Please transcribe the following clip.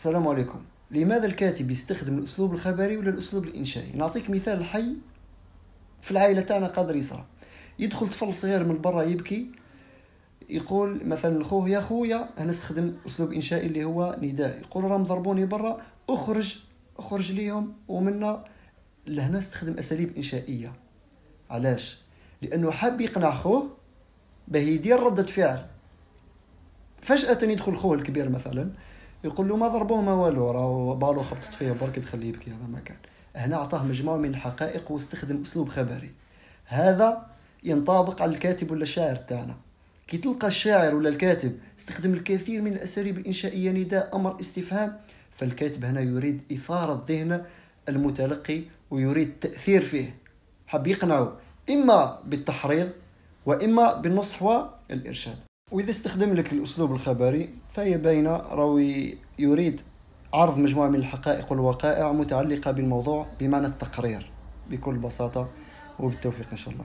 السلام عليكم لماذا الكاتب يستخدم الأسلوب الخبري ولا الأسلوب الإنشائي نعطيك مثال حي في العائلة تاعنا قادر يصرى يدخل طفل صغير من برا يبكي يقول مثلا لخوه يا خويا هنا استخدم اسلوب انشائي اللي هو نداء يقول راهم ضربوني برا اخرج اخرج ليهم ومنا لهنا استخدم اساليب انشائيه علاش لانه حاب يقنع خوه باه يدير رده فعل فجاه يدخل خوه الكبير مثلا يقول له ما ضربوه ما والو راه بالو خبطت فيه برك تخليه يبكي هذا ما كان هنا عطاه مجموعه من الحقائق واستخدم اسلوب خبري هذا ينطبق على الكاتب ولا الشاعر تاعنا كي تلقى الشاعر ولا الكاتب استخدم الكثير من الاساليب الانشائيه نداء امر استفهام فالكاتب هنا يريد اثاره ذهن المتلقي ويريد التاثير فيه حب يقنعه اما بالتحريض واما بالنصح والارشاد وإذا استخدم لك الأسلوب الخبري فهي باينة راوي يريد عرض مجموعة من الحقائق والوقائع متعلقة بالموضوع بمعنى التقرير بكل بساطة وبالتوفيق إن شاء الله